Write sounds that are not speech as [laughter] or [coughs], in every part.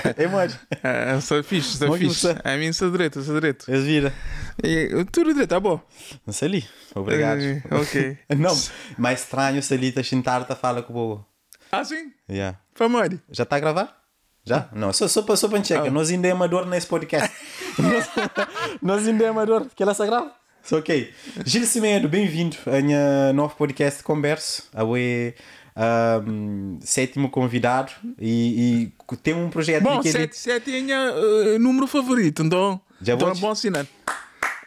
[laughs] É mais. Ah, é, é, sou fixe, sou fixe. É, a mim sou direito, sou direito. És vira. E, tudo direito, tá bom. Não sei ali. Obrigado. Uh, ok. [laughs] não, mais estranho se ali te tá sentar a falar com o bobo. Ah, sim? Yeah. Famori. Já está a gravar? Já? Não, só, só, só para checar. Oh. Nós ainda é amador nesse podcast. [laughs] nós, nós ainda é amador. Que ela se grava? So, ok. Gil Cimedo, bem-vindo a minha novo podcast Converso. Aue um, sétimo convidado e, e tem um projeto bom, é de sete, sete é uh, número favorito, então, Já então é bom sinal.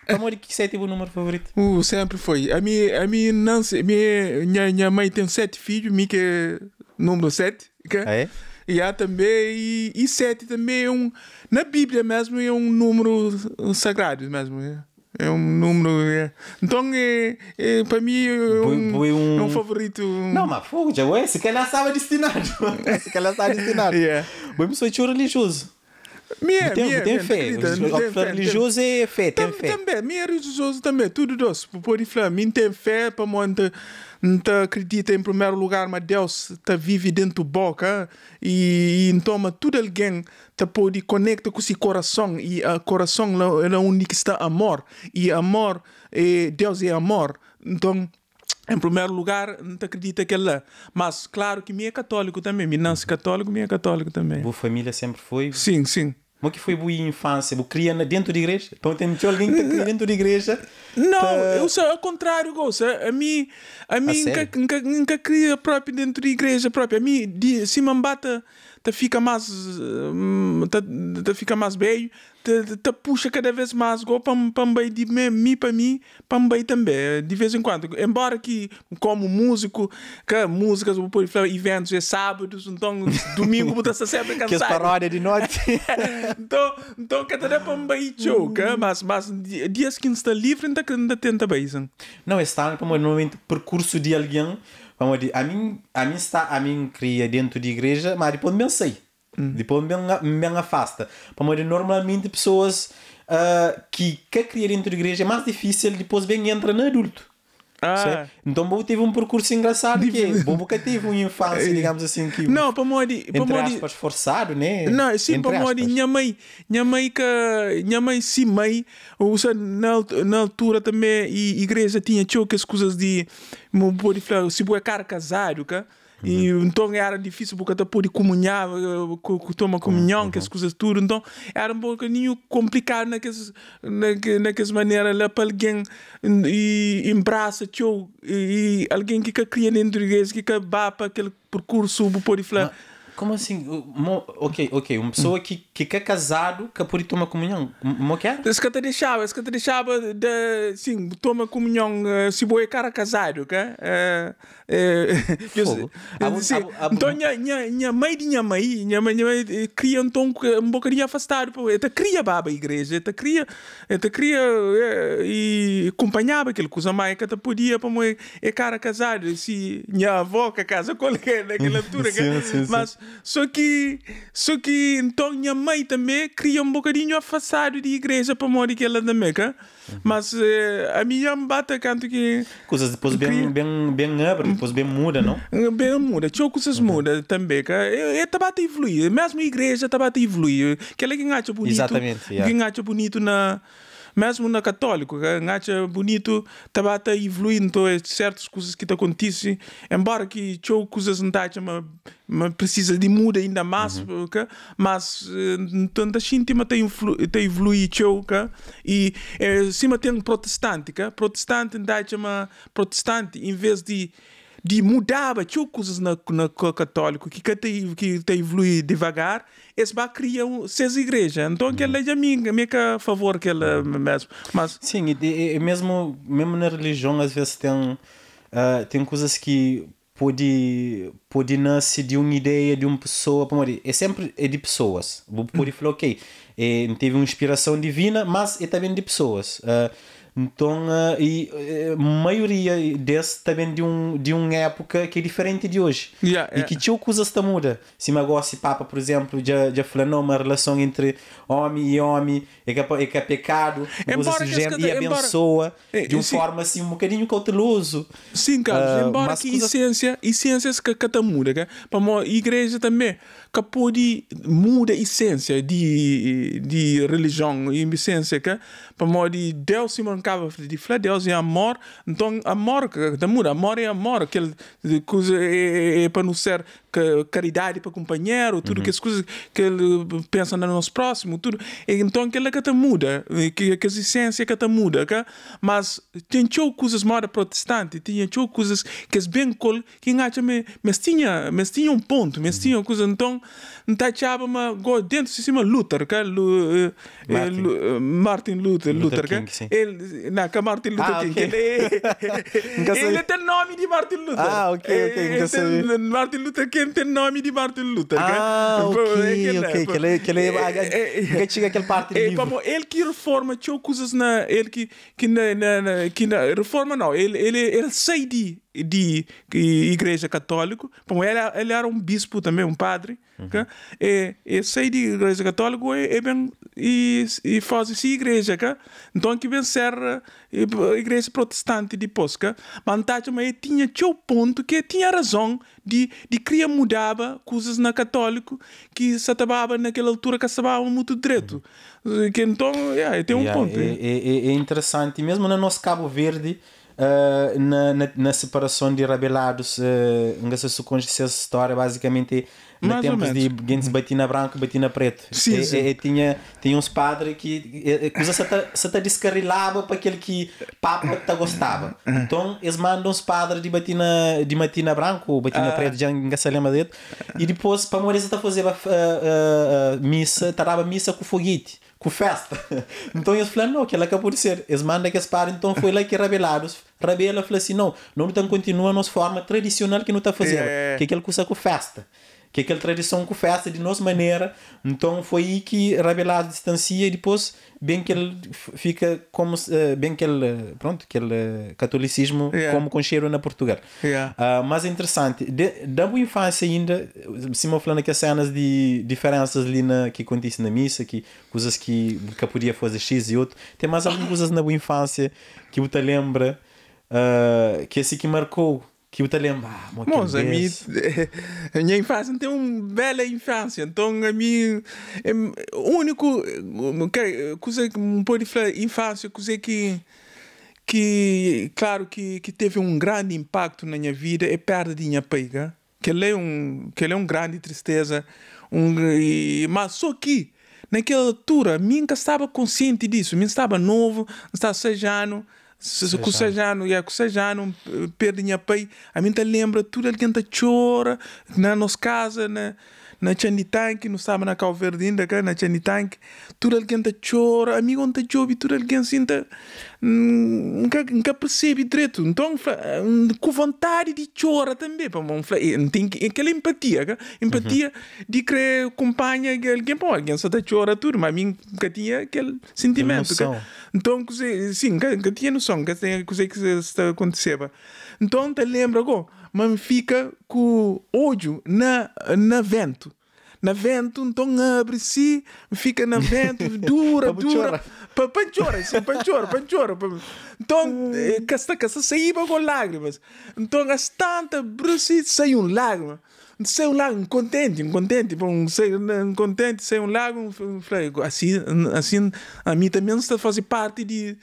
Amor, então, que sétimo é número favorito? Uh, sempre foi. A minha, a minha, não, minha, minha, minha mãe tem sete filhos, minha que é número sete. Ah, é? E há também, e, e sete também é um, na Bíblia mesmo é um número sagrado mesmo. É? É um número. É. Então, é, é, para mim, é um, boi, um... É um favorito. Não, mas fogo, já é. Se calhar estava é destinado. se calhar estava destinado. [laughs] yeah. Boi, sou religioso. Minha, tem, minha, tem fé. tem fé religioso é fé, tem fé. Também, minha é religioso também, tudo doce. Pode falar, mim tem fé para montar não acredita em primeiro lugar, mas Deus está vive dentro da boca e, e então tudo alguém te pode conectar com esse coração e é o coração é o único que está amor e amor é, Deus é amor então em primeiro lugar, não acredita que ela. É mas, claro que me é católico também. Me nasce católico, me é católico também. Boa família sempre foi? Sim, sim. Mo é que foi boa infância, bo cria dentro da igreja. Então tem muito alguém que cria dentro da igreja. Não, pra... eu sou ao contrário, gosto A mim, a mim nunca, nunca, nunca cria próprio dentro da igreja própria. A mim, se me bata te fica mais hum, te, te fica mais bem te, te, puxa cada vez mais go pambei de mim para mim pambei também de vez em quando embora que como músico que músicas vou eventos é sábados então domingo vou estar sempre cansado [laughs] que as paródia de noite [laughs] então então cada vez pambei choca é mas mas dias que está livre ainda ainda tenta bem não está para o momento é percurso de alguém vamos dizer, a mim, a mim está, a mim cria dentro de igreja, mas depois me sei. Hum. Depois me, me afasta. dizer, normalmente pessoas uh, que quer criar dentro de igreja é mais difícil depois vem entra no adulto. Ah. Então eu tive um percurso engraçado que é nunca tive uma infância, é. digamos assim, que não, para mori, entre para mori, aspas, forçado, né? Não, sim, entre para mori, minha mãe, minha mãe que, minha mãe sim, mãe, usa na, na altura também e igreja tinha que as coisas de, me pode falar, se é cara casário, cara Uhum. E então era difícil porque até por comunhar, eh, tomar comunhão, uhum. que as coisas tudo. Então era um pouquinho complicado naquelas, naquelas maneiras lá para alguém e embraça tio e alguém que cria dentro de que vá para aquele percurso, pode falar. Mas... Como assim? Mo, ok, ok. Uma pessoa que, que quer casado, que por toma comunhão. Mo quer? Se que te deixava, se que te deixava, de, sim, toma comunhão, eh, se boi é cara casado, eh, eh, [laughs] que é... Então, minha mãe de minha mãe, minha mãe, minha mãe, cria então um bocadinho afastado, ela cria baba a igreja, ela cria, ela cria e acompanhava aquele coisa mais que ela podia para mãe é cara casado, se minha avó que casa com ele naquela altura, [laughs] mas só que, só que então minha mãe também cria um bocadinho afastado de igreja para morar que ela também, cá. Uhum. Mas eh, a minha bate canto que coisas depois bem cria... bem bem abre, depois bem muda, não? Eh, bem muda, tinha coisas uhum. muda também, cá. eu estava tá a evoluir, mesmo a igreja tá estava a evoluir. Que ela que acha bonito, Exatamente, yeah. que acha bonito na mesmo na é católico, eh, ngacha é bonito, tabata é evoluindo então, é certas coisas que te acontecem, embora que show coisas não tacha, mas, precisa de muda ainda mais, uhum. que, mas tanta eh, então gente tem influ, tem evoluir e é, cima tem protestante, protestante não tacha, mas protestante em vez de de mudar coisas na, na católico que te que te evoluir devagar eles vai criar um, seis igrejas então que ela já me me a favor que ela é mesmo mas sim e, e, mesmo mesmo na religião às vezes tem uh, tem coisas que pode pode nascer de uma ideia de uma pessoa é sempre é de pessoas vou poder hum. falar ok é, teve uma inspiração divina mas é também de pessoas uh, então, uh, e a uh, eh, maioria desse também de, um, de uma época que é diferente de hoje. Yeah, yeah. E é. que tinha coisas está muda. Se me gosta papa, por exemplo, já, já falou uma relação entre homem e homem, é que é, é que é pecado, embora que gênero, e abençoa embora... de é, uma forma assim, um bocadinho cauteloso. Sim, Carlos, uh, embora que coisa... essência, essência que muda, que, para a igreja também, que pode muda a essência de, de religião e essência que para de Deus se mancava de flá, Deus é amor. Então, amor, da mura, amor é amor. Aquele coisa é, é para não ser que, caridade para companheiro, tudo uhum. que as coisas que ele pensa no nosso próximo, tudo. Então, aquela que te muda, que, que a essência que te muda. Que, mas tinha coisas mais protestante, tinha coisas que é bem col, que acha me, me tinha, me tinha um ponto, me tinha coisa. Então, não tá chava, mas dentro de cima Luther, que, Martin. Martin Luther. Luther, Luther, Luther King, sim. Ele, não, que é Martin Luther ah, King. Okay. Ele, é, [laughs] ele tem nome de Martin Luther. Ah, ok, ok. Nunca sabia. Martin Luther King tem nome de Martin Luther. Ah, [laughs] ok, é ok. Que ele, é, que ele, que chega aquele parte do livro. Ele que reforma, tinha coisas na, ele que, que na, na, que na, reforma não, ele, ele, ele sai de de, igreja católica. Bom, ele, ele era um bispo também, um padre. Uhum. Que, né? e, e de igreja católica e, e, bem, e, faz-se igreja. cá né? então, que vem ser eh, igreja protestante depois. Que, né? vantagem, tá, mas ele tinha teu ponto que tinha razão de, de criar mudava coisas na católico que se acabava naquela altura que acabava muito direito. Uhum. Que, então, yeah, tem um yeah, ponto. É, é, é, é interessante. E mesmo no nosso Cabo Verde uh, na, na, na, separação de rebelados, uh, se conhecer essa história, basicamente na tempos de gente batina branco batina preto. Sim, é, sim. E, é, e, tinha, tinha uns padres que coisa é, se, ta, se ta descarrilava para aquele que papa te gostava. Ah, então eles mandam os padres de batina de batina branco batina ah. preto, já ninguém se lembra dele. E depois para morrer se tá fazer uh, uh, missa, tarava missa com foguete com festa. [laughs] então eles falaram, não, que é ela acabou de ser. Eles mandam que eles parem, então foi lá que revela Rebela falou assim, não, não estão continuando a nossa forma tradicional que não está fazendo. É. Que é aquilo que com festa que aquela tradição que festa de nossa maneira. Então foi aí que Rabelais distancia e depois bem que ele fica como eh, bem que ele pronto que ele catolicismo yeah. como concheiro na Portugal. Yeah. Uh, mas é interessante da boa infância ainda se me falando que as cenas de diferenças ali na que acontece na missa que coisas que que podia fazer x e outro tem mais algumas coisas na boa infância que eu te lembra uh, que é assim que marcou que eu te Ah, Moça, a, mim, [laughs] a minha infância tem uma bela infância. Então, a mim. É, a única coisa que um pouco de infância, coisa que. que claro que, que teve um grande impacto na minha vida é perda de minha pega. Que ele é um, que ele é um grande tristeza. Um, e, mas só que. Naquela altura, mim estava consciente disso. Mim estava novo, estava sejano. anos ku sajano ya ku perde nha pai a te lembra tudo alguém tá chora na nossa casa na né? na chani tank no sabe na cau na chani tank tudo alguém tá chora amigo onde tá chove tudo alguém sinta hum, nunca percebe direito então hum, com vontade de chora também para mão eh, tem aquela empatia empatia uhum. de querer acompanha alguém bom, alguém só está chora tudo mas mim nunca tinha aquele sentimento então sim nunca tinha noção que tem coisa que está acontecendo então te lembra agora mas fica com ódio na, na vento. Na vento, então abre-se, fica na vento, [laughs] dura, dura. Panchora, sim, panchora, panchora. Então, casta, eh, casta, saíba com lágrimas. Então, as tantas, se sai um lágrima. sai um lágrima, contente, contente. Bom, sei, né, contente, sai um lágrima. Assim, assim, a mim também está a fazer parte de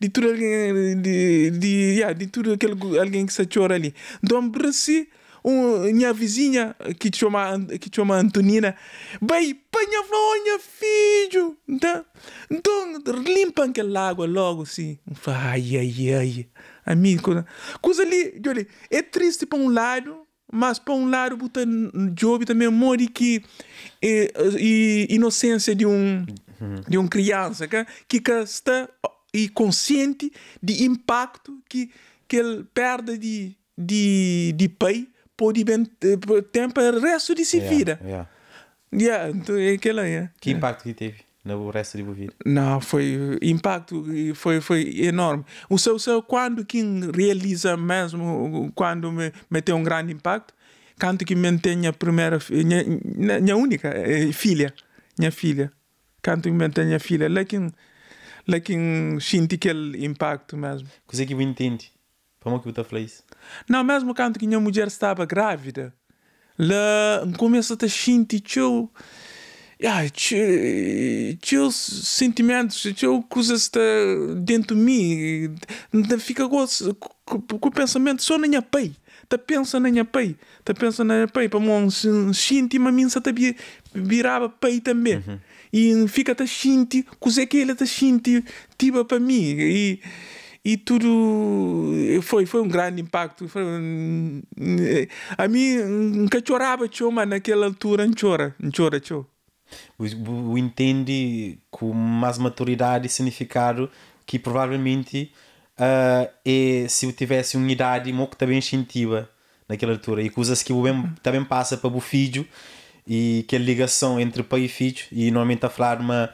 de tudo alguém, de, de, yeah, de tudo aquele, alguém que se chora ali. Então, Bressi, um, minha vizinha, que chama, que chama Antonina, vai panha flonha, filho, então, então limpa aquele água logo, assim. Ai, ai, ai, amigo, coisa, coisa ali, olha, é triste para um lado, mas para um lado puta, Job também morre que e, e, inocência de um uhum. de um criança que que está e consciente de impacto que que ele perde de de de pai por ter para o resto de sua vida yeah, yeah. então é aquela é que impacto que teve no resto de vida não foi eh, impacto eh, foi foi enorme o seu seu quando quem realiza mesmo quando me, me tem um grande impacto canto que mantém a primeira minha, minha única eh, filha minha filha canto que mantém a filha lekin like Lekin sinti aquele impacto mesmo. Coisa que eu entendo. Como que eu fala isso? Não, mesmo quando minha mulher estava grávida, lá começa a sentir teu. Yeah, teu sentimentos, teu coisas está dentro de mim, fica com, com o pensamento só na minha pai. Tá pensa na minha pai, tá pensa na minha pai, para mim, sinto-me a minha virava pai também. Uhum e fica a xinti, cozé que ele a xinti, tiba para mim. E, e tudo foi foi um grande impacto. Foi, a mim, chorava, mas naquela altura, chora, chora, chora. O entende com mais maturidade e significado que provavelmente uh, é se eu tivesse uma idade que também sentiva naquela altura e coisas que o bem também passa para o filho e que a ligação entre pai e filho, e normalmente a falar uma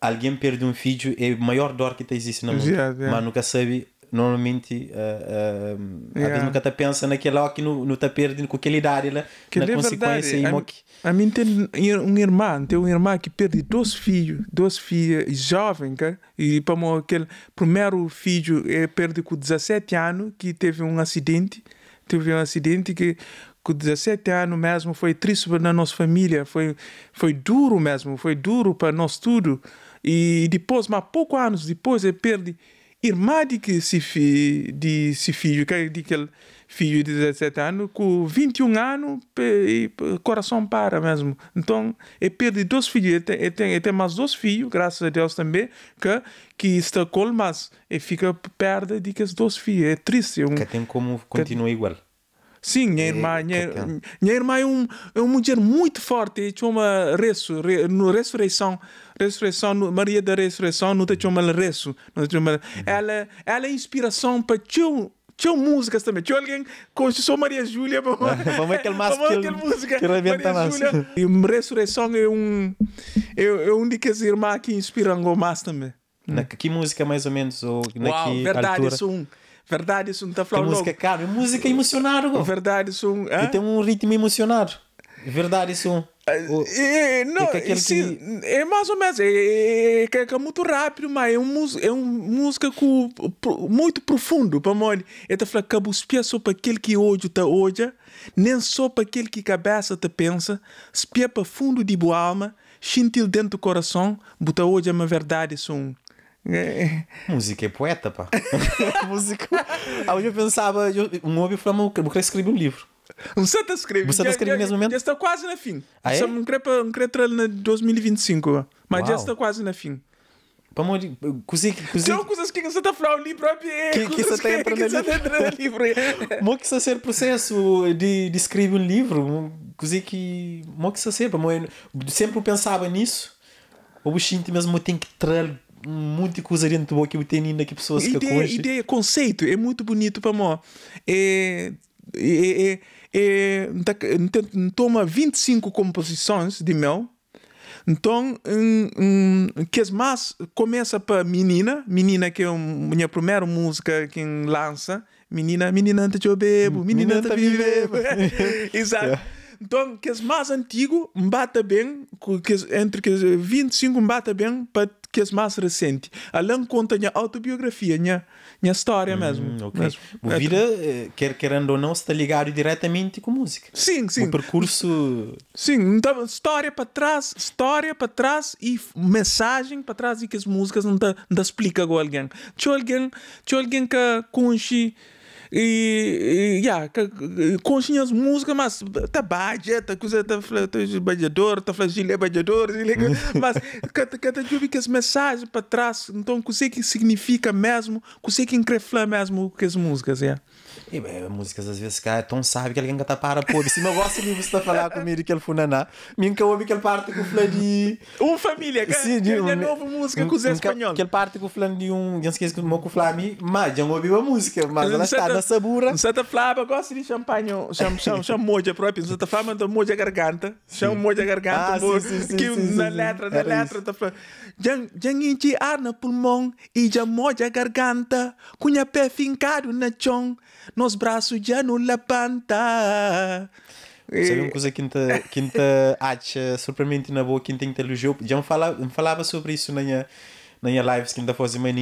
alguém perde um filho é a maior dor que existe na mundo. Yeah, é, yeah. É. Mas nunca sabe, normalmente, uh, uh, yeah. às vezes nunca está pensando naquela ó, ah, que não, está perdendo com aquela idade, lá, que na é consequência. Verdade. A, a mim tem um irmão, tem um irmão que perde dois filhos, dois filhos jovem, cara, e para aquele primeiro filho é perde com 17 anos, que teve um acidente, teve um acidente que com 17 anos mesmo, foi triste para nossa família, foi, foi duro mesmo, foi duro para nós tudo. E depois, mas poucos anos depois, eu perdi irmã de que se fi, de se filho, que é de aquele filho de 17 anos, com 21 anos, e, o coração para mesmo. Então, eu perdi dois filhos, eu tenho, eu mais dois filhos, graças a Deus também, que, que está com, mas eu fica perda de que os dois filhos, é triste. É um, que tem como continuar igual Sim, minha é irmã, minha, minha irmã é, um, é uma mulher muito forte, tinha uma resu re, no ressurreição, ressurreição, Maria da Ressurreição, não tinha uma resu não tinha uma, uhum. ela, ela é inspiração para teu tinha músicas também. Tinha alguém conquistou Maria Júlia. Vamos [laughs] aquele máximo. [laughs] Vamos aquele música. Que Maria Júlia. E Ressurreição é um é, é um de que as irmãs que inspiram mais também. Na, que música mais ou menos ou na Uau, que verdade, altura? sou um Verdade, isso não está falando. Música logo. cara, é música emocionada. Verdade, isso. É e tem um ritmo emocionado. É verdade, isso. É, ah, não, é, que... é mais ou menos. É, é, é, muito rápido, mas é, um, é uma música com, muito profundo. Para mim, eu estou tá falando que espia só para aquele que hoje está hoje, nem só para aquele que cabeça te pensa, espia para fundo de boa alma, sentir dentro do coração, botar hoje é uma verdade. Isso. É. Música é poeta, pá. [laughs] Música. Aí eu pensava, eu, um hobby foi uma, vou querer escrever um livro. Um está escreve. Você está escrevendo nesse momento? Tá já Está quase na fim. Ah, é? Só um crepa, um crepa na 2025, mas já está quase na fim. Vamos consigo, consigo. São coisas que você está falando livro, é que que você está tá entrando no livro. [laughs] Mo que a é ser processo de, de escrever um livro, coisa que mo que a ser, sempre pensava nisso. O bichinho mesmo tem que trazer muito coisaria de boa que eu tenho ainda que pessoas que eu conheço ideia, conceito, é muito bonito para mim. É. é, é, é toma 25 composições de mel. Então, um, um, que mais começa para Menina, Menina que é um, minha primeira música que lança. Menina, menina, antes eu bebo, hum, menina, antes eu bebo. [laughs] Exato. Yeah. [laughs] É. Então, que é mais antigo bata bem, que é entre que é 25 bata bem para que é mais recente. Além conta a autobiografia, minha, minha história hum, mesmo. Okay. mesmo. O é vida, eh, quer querendo ou não, está ligado diretamente com música. Sim, sim. O percurso. Sim, então, história para trás, história para trás e mensagem para trás e que as músicas não da não explica com alguém. Tinha alguém, tinha alguém que conhece e, e yeah, conchinhas, músicas, mas tá badia, é, tá coisa, tá, tá badiador, tá flagilha, é badiador, [laughs] mas cada dia eu vi que as mensagens para trás, então, que que significa mesmo, que que encrefla mesmo com as músicas, é. Yeah. E bem, músicas às vezes cai, então é sabe que alguém tá para por Se eu gosto de você falar comigo que ele funaná, minha é ouve que ele parte com o de. Um família, cara. Sim, de é uma nova música com o Zé Espanhol. Que ele parte com o flani de um, já esqueci que o com flami, mas já ouvi uma música, mas ela está na sabura. Não Santa Flávia gosta de champanhe, cham cham cham moja próprio, não Santa Flávia, moja garganta, chama moja garganta, ah, que na letra, na letra, tá falando. Janguinchi ar no pulmão e já moja a garganta, cunha pé fincado na chão, nos braços já não levanta. Sabe uma coisa que inte, que inte acha surpreendente na boa, que inte Já me, falava sobre isso na minha, na minha live, que ainda fazia mais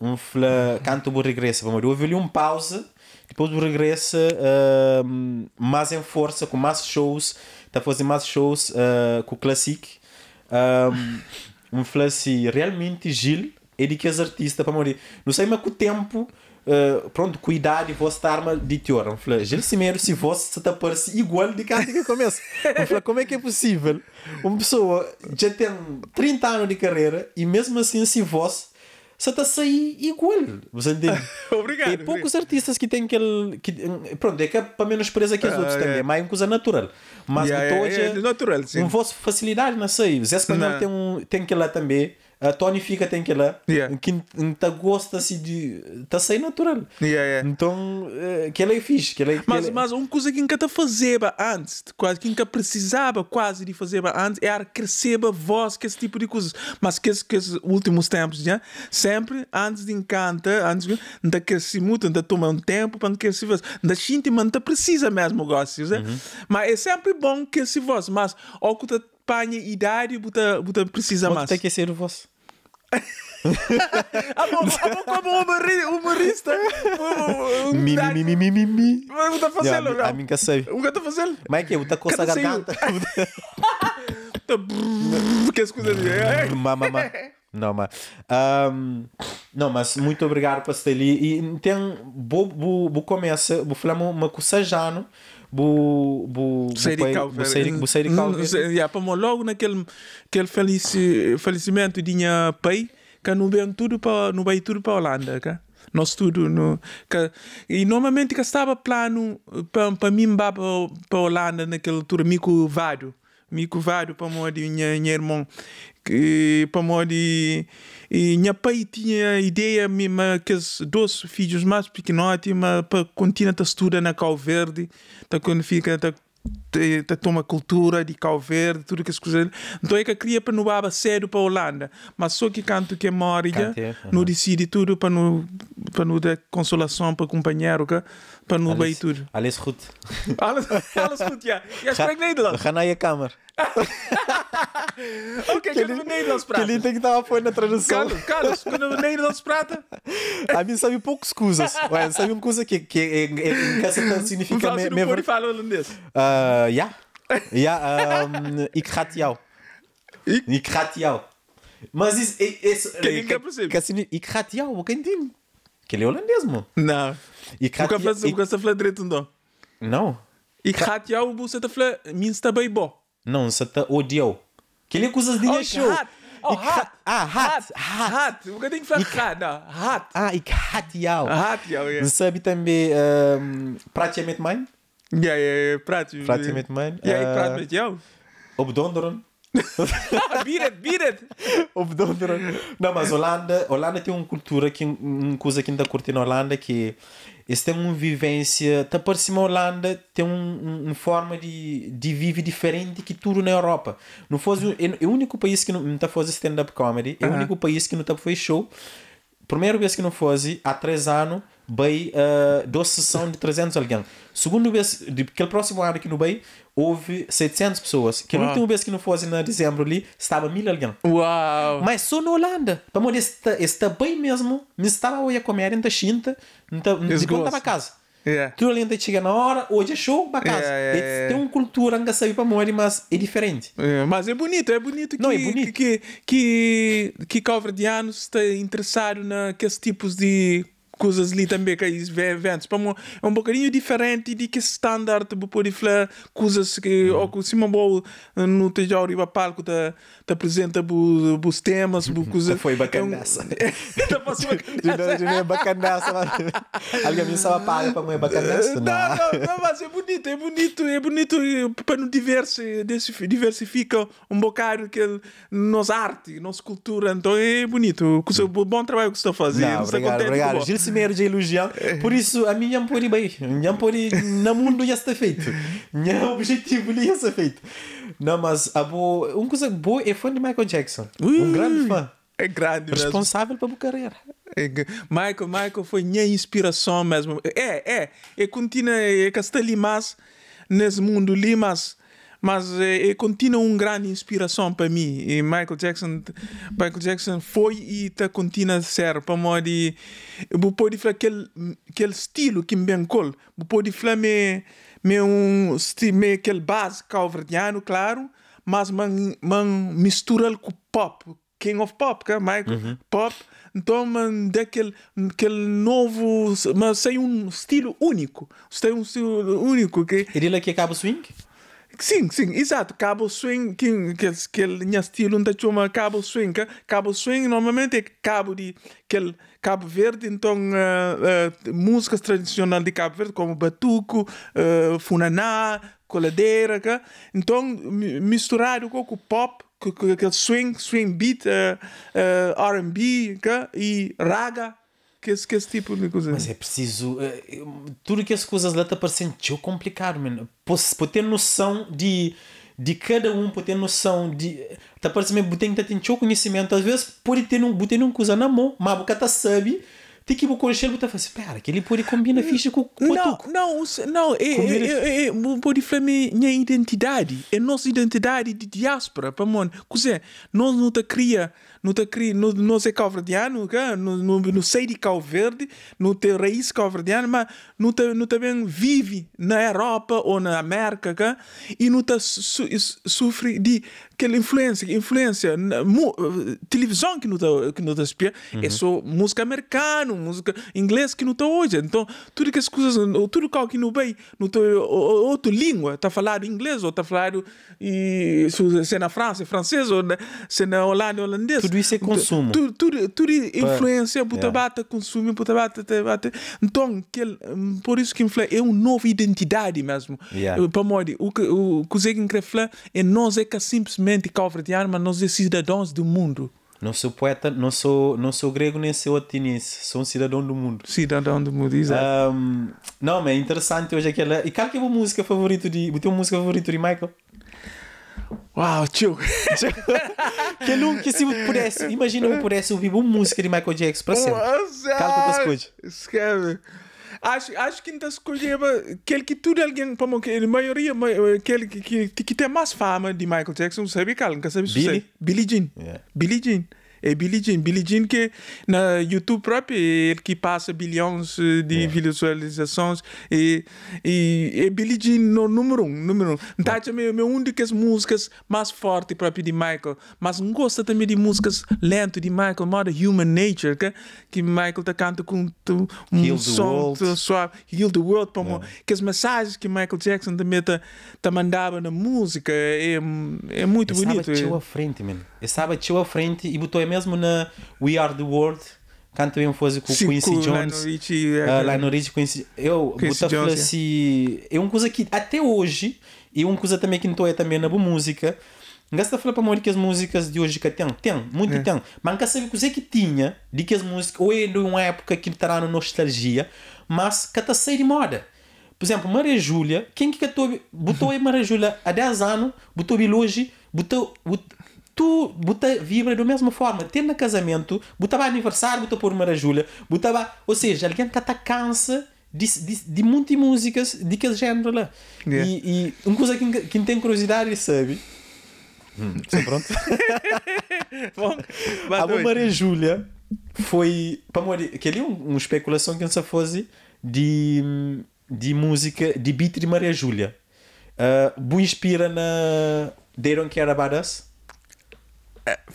um fla, canto por regresso vamos houve ali um pausa, depois do regresso uh, ehm, mais em força, com mais shows, está a fazer mais shows uh, eh, com o Classic. Ehm, me falei realmente Gil é de que as artista para morrer. Não sei, mas com o tempo, uh, pronto, com a idade, vossa tá de teor. Me falei, Gil Cimeiro, se você se tá parece igual de cá que começa. um falei, como é que é possível? Uma pessoa já tem 30 anos de carreira e mesmo assim se você se está a sair igual. Você entende? [laughs] obrigado. Tem poucos obrigado. artistas que têm aquele. Que, pronto, é que é para menos presa que os ah, outros yeah. É. também, É mais uma coisa natural. Mas yeah, é, toda. Yeah, é yeah, natural, sim. Não fosse facilidade na sair. Zé Espanhol tem, um, tem que lá também a tonifica tem que lá yeah. que está gosta assim de está sem natural yeah, yeah. então uh, que ela é fixe que ela é, mas, mas uma coisa que nunca fazia antes quase que nunca precisava quase de fazer antes é crescer a voz que esse tipo de coisas mas que, esse, que esses últimos tempos já sempre antes de encanta antes ainda cresci muito ainda toma um tempo para crescer voz ainda sinto mas precisa mesmo gosto uhum. mas é sempre bom que esse voz mas ao que panha e da área precisa mais. Tem que ser o vosso. Amo [laughs] ah, como humorista. humorista. Mi, mi, o mi, mi, mi. Mas fazendo, não? A mim que sei. O que está fazendo? Mas é que? Tá com a garganta. [laughs] Que as coisas. Mamá, mamá. Não, mas. Um, não, mas muito obrigado por estar ali. E tem. Vou, vou começar. Vou falar uma coisa já. Não? bu bu Serical, bu bu para eh, hum, logo naquele aquele felici, falecimento tinha pai que não veio tudo para não veio tudo para Holanda, cá. Nós tudo no que, e normalmente que estava plano eh, para para mim para para Holanda naquele altura, mico vário, mico vário para o e minha, minha irmã que para mim e minha pai tinha a ideia mesmo que os dois filhos mais pequenotes para continuar a estudar na Cal Verde, tá quando fica tá, tá toma cultura de Cal Verde, tudo que coisas. Então é que queria para não aba sério para a Holanda, mas só que canto que é mora, não decide tudo para não para dar consolação para companheiro que para nu băituri. Ales goed. Alles, alles goed, ja. Jij spreekt Nederlands. We gaan naar je kamer. Oké, okay, kunnen we Nederlands praten? Jullie denken daarvoor na tradução. Carlos, Carlos, kunnen we Nederlands praten? A mim sabe poucos coisas. Ué, sabe uma coisa que, que, é, é, é, que, significa... mesmo. Mevrouw, ze doen fala holandês. Uh, ah, ja. Ja, um, ik haat Ik? Ik Mas isso... isso que, é que, que, que, que, que, que, que, que, que ele é holandês, mano. Não. É bukan é fla, ik... bukan sefla dretung tau. No. Ik hat iau bu să te fla min stă băi bo. Nu, să te odiau. Chile cu să-ți dină și eu. Oh, hat. Ah, hat. Hat. hat. Bukan din fla hat, da. É hat. Ah, ik hat iau. você iau, yeah. Însă bitem be um, prace met mai? Ja, ja, ja, prace. Prace met mai? Ja, ik praat met jou. Op donderdag. biret, biret! Of Não, mas Holanda, Holanda tem uma cultura que, uma coisa que ainda curte na Holanda que eles têm uma vivência. Até tá por cima, a Holanda tem um, um, uma forma de, de viver diferente que tudo na Europa. Não fosse, é, é o único país que não está fazendo stand-up comedy, é o único país que não está fazendo show. Primeira vez que não fosse, há três anos bem, uh, sessões sessão de 300 alguém. Segundo vez, o próximo ano aqui no Bay, houve 700 pessoas. Que a última vez que não fosse assim na dezembro ali, estava mil alguém. Uau! Mas só na Holanda. Para onde está, este bem mesmo, me estava a comer, ainda China, de volta para casa. Yeah. Tudo ali ainda chega na hora, hoje é show, para casa. Yeah, yeah, tem uma cultura, nunca sabe para morrer, mas é diferente. É, mas é bonito, é bonito que, Não, é bonito. que, que, que, que calverdianos está interessado naqueles tipos de coisas ali também que tipo, é eventos para é um bocadinho diferente de que standard pode falar coisas que uhum. ou que se bom eh, no tejau riba palco tá tá apresenta os temas uhum. foi bacana essa de não é bacana essa [laughs] [laughs] é alguém me estava paga para mim é bacana essa eh, não não mas é bonito é bonito é bonito eh, para nos diversificar diversifica um bocado que nossa arte nossa cultura então é bonito uhum. bom trabalho que você está fazendo obrigado é obrigado cimeiro de ilusão. Por isso, a mim não pori bem. não pori no mundo ia ser feito. Minha objetivo ia ser feito. Não, mas a boa, uma coisa boa é fã de Michael Jackson. Ui, um grande fã. É grande Responsável pela carreira. É, Michael, Michael foi minha inspiração mesmo. É, é. E continua, é que está limas nesse mundo, limas mas é, é, continua uma grande inspiração para mim. E Michael Jackson, Michael Jackson foi e está continua a ser para mim. De, eu pode falar aquele, aquele estilo que me encol col. Eu pode falar me me um me aquele base calverdiano, claro, mas man, man mistura com pop, King of Pop, que é Michael uhum. Pop. Então, man, daquele aquele novo, mas sem um estilo único, sem um estilo único que. Ele é que acaba o swing? Sim, sim, exato. Cabo swing, que, que, que é estilo não chama cabo swing. Cabo swing normalmente é cabo de que, Cabo Verde, então uh, uh, músicas tradicionais de Cabo Verde, como batuco, uh, funaná, coladeira. Que, então, misturado com o pop, com aquele swing, swing beat, RB e raga que esse, que esse tipo de coisa. Mas é preciso. Tudo que as coisas lá está parecendo tão complicado, mano. Para ter noção de. De cada um para ter noção de. Está parecendo que tem que ter conhecimento. Às vezes pode ter um, ter um coisa na mão, mas o cara sabe tem que ir para o conselho e falar assim, pera, que ele pode combina ficha com o Não, não, não, é, é, é, é, pode falar minha identidade, é nossa identidade de diáspora, para mano, quer nós não te cria no Tacri, no, no sei calverdiano, no, no, no sei de Calverde, no teu raiz calverdiano, mas no, no também vive na Europa ou na América e não tá su, sofre de aquela influência, influência na, mu, televisão que não está que não espia, é uhum. é só música americana, música inglesa que não está hoje. Então, tudo que as coisas, tudo que não bem, não tá outra língua, está falado inglês ou está falado e, se, se é na França, é francês ou na, se é na Holanda, é holandês. Tudo tudo isso é então, consumo. Tudo, tudo, tudo influência, puta yeah. bata, consumo, puta bata, bata. Então, que, hum, por isso que é uma nova identidade mesmo. Yeah. Eh, Para mim, o que o, o que é nós é que simplesmente de arma nós é cidadãos do mundo. Não sou poeta, não sou, não sou grego nem sou ateniense, sou um cidadão do mundo. Cidadão do mundo, exato. Um, não, mas é interessante hoje aquela. E qual que é a música favorita de. O teu música favorita de Michael? Uau, tio! [laughs] que não, que se pudesse, imagina eu pudesse ouvir uma música de Michael Jackson pra sempre. Nossa! Cala quantas coisas. Escreve. Acho, acho que não escolheu é aquele que tudo alguém, para a maioria, aquele que, que, que tem mais fama de Michael Jackson, sabe, Cala? Não sabe Billy? Billie Jean. Yeah. Billie Jean é Billie Jean. Billie Jean que na YouTube próprio é ele que passa bilhões eh, de é. visualizações e, e é Billie Jean no número um, número um. Então, tá, também é uma das músicas mais fortes próprio de Michael, mas gosta também de músicas lentas de Michael, modo Human Nature, que, que Michael tá canta com tu, um Heal som suave, Heal the World, para é. que as mensagens que Michael Jackson também tá, tá mandava na música, é, é muito bonito. bonito. É. Sabe, à frente, mano. Sabe, chegou à frente e botou mesmo na We Are the World canto em ênfase com o Quincy Jones. Lá no Ridge, Quincy. Eu, Quincy Jones, assim, é. é uma coisa que até hoje, e uma coisa também que não é também na boa música. Gasta falar para mim que as músicas de hoje que tem, tem, muito é. tem. Mas nunca sabe o que tinha de que as músicas, ou é de uma época que estará na nostalgia, mas que está sair de moda. Por exemplo, Maria Júlia, quem que botou, aí Maria Júlia há 10 anos, botou hoje, botou tu bota vibra da mesma forma. Tendo casamento, botava aniversário, botava por Marajulha, botava. Ou seja, alguém que está cansa de, de, de muitas músicas de que género lá. Yeah. E, e uma coisa que quem tem curiosidade é, sabe. Hum, pronto. [laughs] Bom, a Marajulha foi. Para morrer, que ali uma especulação que não se fosse de, de música, de beat de Maria Júlia. Uh, inspira na They Don't Care About Us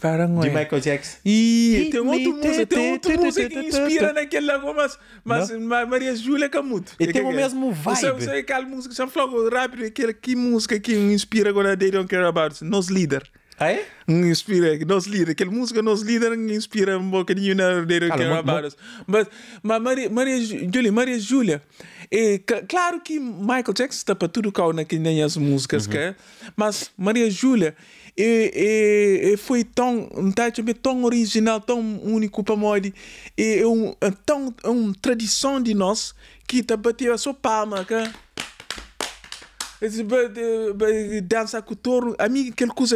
parang De Michael Jackson. E tem uma outra música, tem outra música que inspira naquela mas, mas Maria Júlia Camuto. é muito. E tem o mesmo vibe. Você sabe aquela música, já falou rápido, aquela que música que inspira agora They Don't Care About Nos Líder. Ah, é? Hum, inspira, Nos Líder, aquela música Nos Líder inspira um bocadinho na They Don't Care About Us. Mas, mas Maria, Maria Júlia, Maria Júlia, é, claro que Michael Jackson está para tudo cal naquelas músicas, uhum. que é, mas Maria Júlia, e, e, e foi tão, tão original, tão único para nós. E é um, é tão é um uma tradição de nós que tá bateu a sua palma, cara. Dança com o touro, a mim aquela coisa,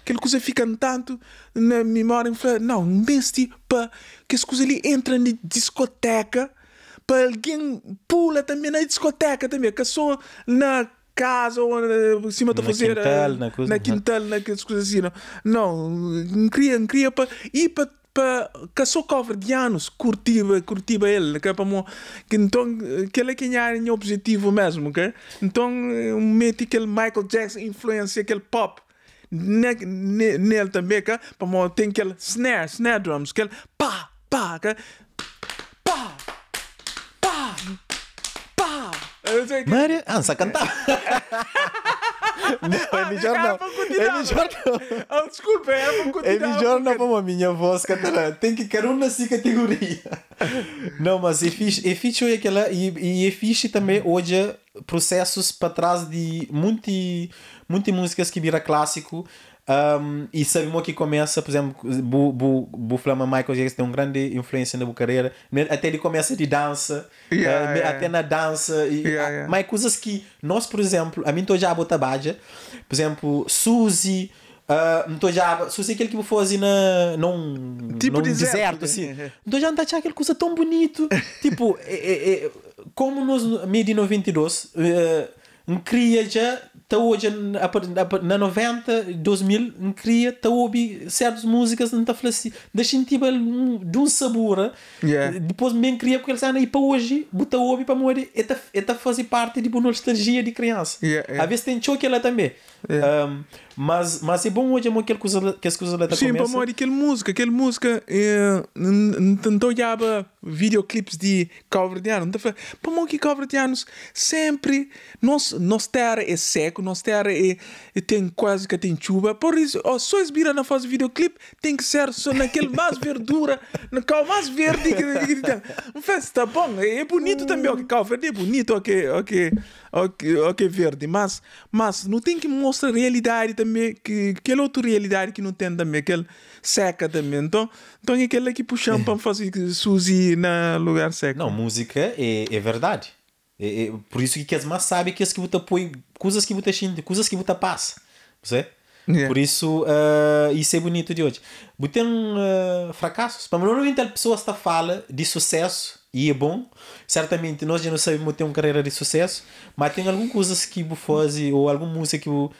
aquela coisa fica tanto na memória. Não, neste para que as coisas ali entram na discoteca para alguém pula também na discoteca também, que só na casa ou em cima da fazer quintal, na, coisa, na quintal, naquelas coisas assim. Não, não queria, queria para ir para para caçou cover de anos curtiva curtiva ele né, que é para que então que ele que é o objetivo mesmo que então que aquele Michael Jackson influência aquele pop nele ne, também que para tem aquele snare snare drums aquele pá pá que Maria, ah, [laughs] não sa é cantava. Não, ele jornal. Ele jornal. Oh, desculpa, era é, para continuar. Ele jornal para a minha voz cantar. Tem que querer uma si assim categoria. Não, mas é fixe, é fixe aquela, e, e é fixe também hoje processos para trás de muitas muitas músicas que viram clássico um, e sabemos que começa, por exemplo, bu, bu, flama Michael Jackson tem uma grande influência na carreira, até ele começa de dança, yeah, uh, yeah. até na dança, e, ah, yeah, mas coisas que nós, por exemplo, a mim estou já a botar baja, por exemplo, Suzy. Uh, já. Se você é aquele que for assim na, num, tipo num deserto, deserto assim. Não [laughs] já não tá aquela coisa tão bonito. [laughs] tipo, é, é, como nos meio de 92, uh, cria já tá hoje na 90, 2000, em cria, tá ouvi certas músicas, não tá falando assim, deixa tipo de um sabor. Yeah. Depois me cria com eles, ah, e para hoje, botar ouvi para morrer, e tá, e fazer parte de tipo, uma nostalgia de criança. Yeah, yeah. Às vezes tem choque ela é também. Yeah. Um, mas, mas é bom hoje é aquele coisa, que as coisas lá Sim, começa. É bom, aquela música, aquela música, é, então olhava videoclips de calverdianos. Então, bom, que calverdianos sempre, nós, nós terra é seco, nós terra é, tem quase que tem chuva, por isso, oh, só esbira na fase videoclip, tem que ser só naquele mais verdura, [laughs] no cal mais verde. Que, festa, tá bom, é bonito também, ok, cal verde é bonito, ok, ok, ok, ok verde, mas, mas não tem que mostrar realidade também também, que aquela outra realidade que não tem também, aquele seca também. Então, então é aquela que puxam para fazer Suzy no lugar seco. Não, música é, é verdade. É, é, por isso que as mais sabe que que você põe coisas que você sente, coisas que você passa. Você? Yeah. Por isso, uh, isso é bonito de hoje. Você tem uh, ah, fracassos. Para normalmente a pessoa está fala de sucesso e é bom. Certamente nós já não sabemos ter uma carreira de sucesso, mas tem algumas coisas que você faz ou alguma música que você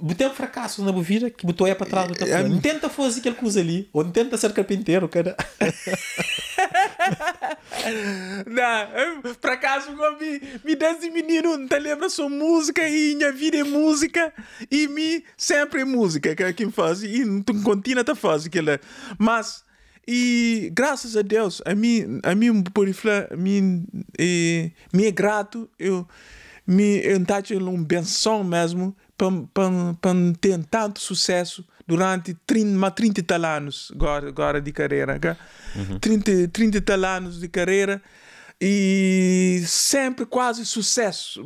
botei um fracasso na bovina que botou aí para trás do tapete. Não é, é. tenta fazer aquele coisa ali, ou não tenta ser carpinteiro, cara. [laughs] não, fracasso, acaso me, me desde menino, não te lembra? Sou música e minha vida é música e me sempre é música, que é quem faz e não continua a fazer ele. Mas, e graças a Deus, a mim, a mim, por falar, me, é, me é grato, eu me eu um benção mesmo para, para, para ter tanto sucesso durante 30, mais 30 tal anos agora, agora de carreira. Okay? Uhum. 30, 30 tal anos de carreira e sempre quase sucesso.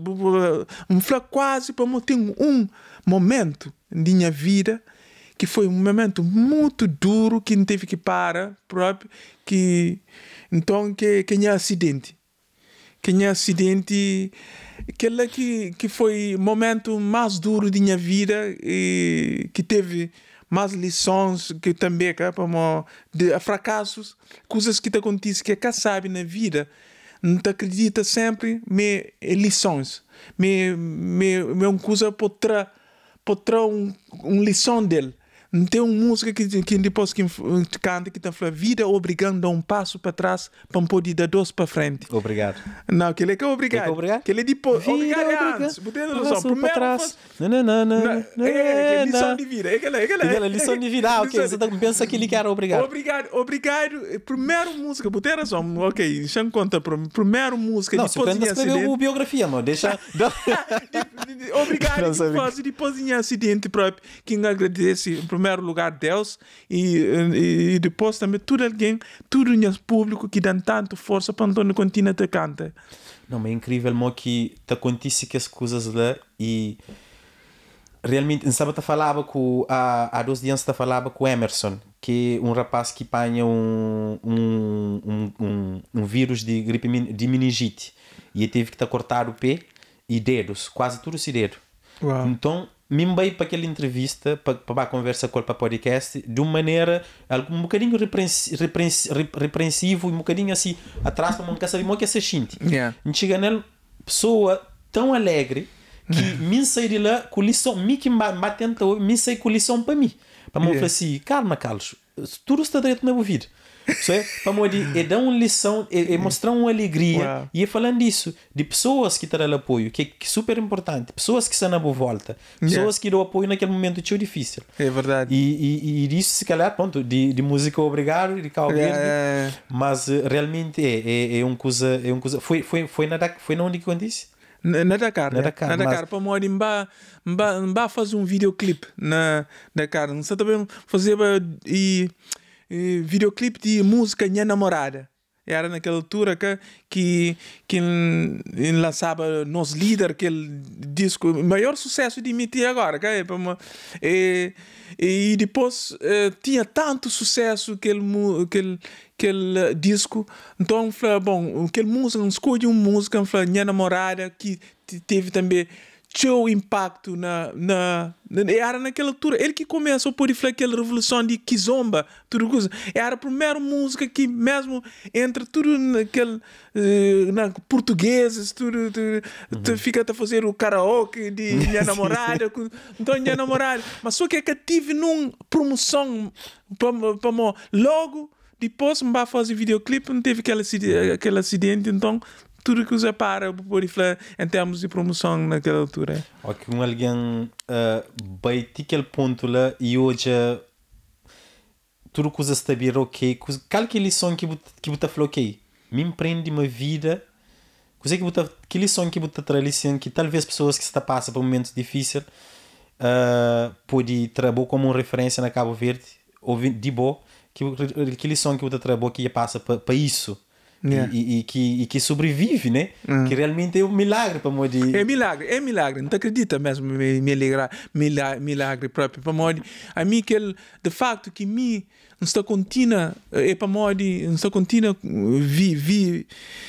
Quase para mim, tem um momento de minha vida que foi um momento muito duro que teve que parar próprio que então que que é acidente que é acidente aquele que, que foi o momento mais duro da minha vida e que teve mais lições que também é acabam de fracassos, coisas que te acontecem que é cá sabe na vida. Não te acredita sempre me é lições, me me me uma coisa para para um, um lição dele tem uma música que, que depois que canta que está falando vida obrigando a um passo para trás para poder dar dois para frente. Obrigado. Não, que ele é que é obrigado. É que, é obrigado? que ele é depois. Vida obrigado é antes. Botando Primeiro para trás. Não, não, não, não, não, é, é, é, é lição de vida. É aquela, é aquela. É lição de vida. Ah, ok. Você tá, pensa que ele quer obrigado. Obrigado, obrigado. Primeiro música. Botei razão. Ok, deixa eu contar. Primeiro música. Não, depois você escreveu biografia, mano. Deixa. [laughs] obrigado. Depois, depois em acidente próprio. Quem agradece primeiro lugar Deus e, e, e depois também tudo alguém, tudo o público que dá tanto força para Antônio Contina te canta. Não, mas é incrível que te acontece que as coisas lá e realmente, em sábado falava com, há, há dois dias eu falava com Emerson, que é um rapaz que apanha um, um, um, um, um vírus de gripe de meningite e teve que te cortar o pé e dedos, quase tudo esse dedo. Uau. Então, me meio para aquela entrevista, para, para a conversa com ele para podcast, de uma maneira um bocadinho repreensi, repreensi, repreensivo e um bocadinho assim, atrás para não quer saber o que é ser xinte. Yeah. Chega nele, pessoa tão alegre que me sair de lá, colisão, me que batendo, me sair lição para mim. Para me yeah. falar assim, calma, Carlos, tudo está direito na meu vida. Só é para modo é dar uma lição, é, é mostrar uma alegria. E é falando disso, de pessoas que terão apoio, que é super importante. Pessoas que estão na boa volta. Pessoas yeah. que dão apoio naquele momento tão difícil. É verdade. E, e, e isso, se calhar, pronto, de, de música obrigado, de yeah. Mas eh, realmente é, é, é uma coisa. É um coisa foi, foi, foi, na, foi na única que disse na Dakar, na né? Dakar, né? na Dakar mas... para morrer mba mba mba faz um videoclip na Dakar não sei também fazia eh, e videoclipe de música Minha Namorada. Era naquela altura que, que, que ele lançava Nos Líder, aquele disco, maior sucesso de Miti agora. Que é uma, e, e depois eh, tinha tanto sucesso aquele, aquele, aquele eh, disco. Então, falei, bom, aquele música, escolhe uma música, falei, Minha Namorada, que teve também seu impacto na, na, era naquela altura ele que começou por fazer aquela revolução de kizomba tudo coisa era a primeira música que mesmo entre tudo naquele eh, na portugueses tudo, tudo uhum. tu fica a fazer o karaoke de [laughs] minha namorada então minha namorada mas só que é que tive num promoção para logo depois me vai fazer videoclipe não teve aquele aquele acidente então tudo que usa para o Borifla em termos de promoção naquela altura. Ok, um alguém eh, vai uh, aquele ponto lá e hoje eh, tudo que usa saber ok, qual que é lição que que você falou ok, me empreende uma vida, que você que lição que você traz que talvez pessoas que está passa por momentos difíceis, uh, pode trabalhar como uma referência na Cabo Verde ou de boa que, que lição que você traz, que passa para isso Yeah. E, e, e, que, e que sobrevive, né? Uhum. Que realmente é um milagre para Modi. É milagre, é milagre. Não acredita mesmo, me, me alegrar, milagre, milagre próprio para Modi. A mim, que ele, de facto, que me não está contínua, eh, é para Modi, não está contínua, vi, vi,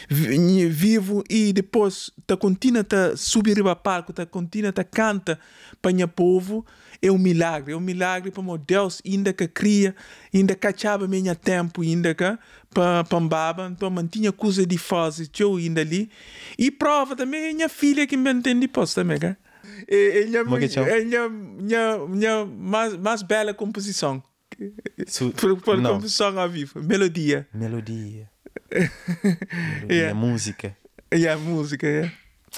vi, vivo e depois está contínua, está subir para palco, está contínua, está canta para o povo é um milagre, é um milagre para o Deus, ainda que cria, ainda cachava minha tempo, ainda que pambaba, então mantinha coisa de fase, eu ainda ali. E prova também, minha filha que me entende posso também, cara. É, é, minha, é, é, é minha, minha, minha mais, mais bela composição. Su [laughs] por, por composição ao vivo, melodia. Melodia. [laughs] melodia yeah. É. Música. E yeah, a música, yeah.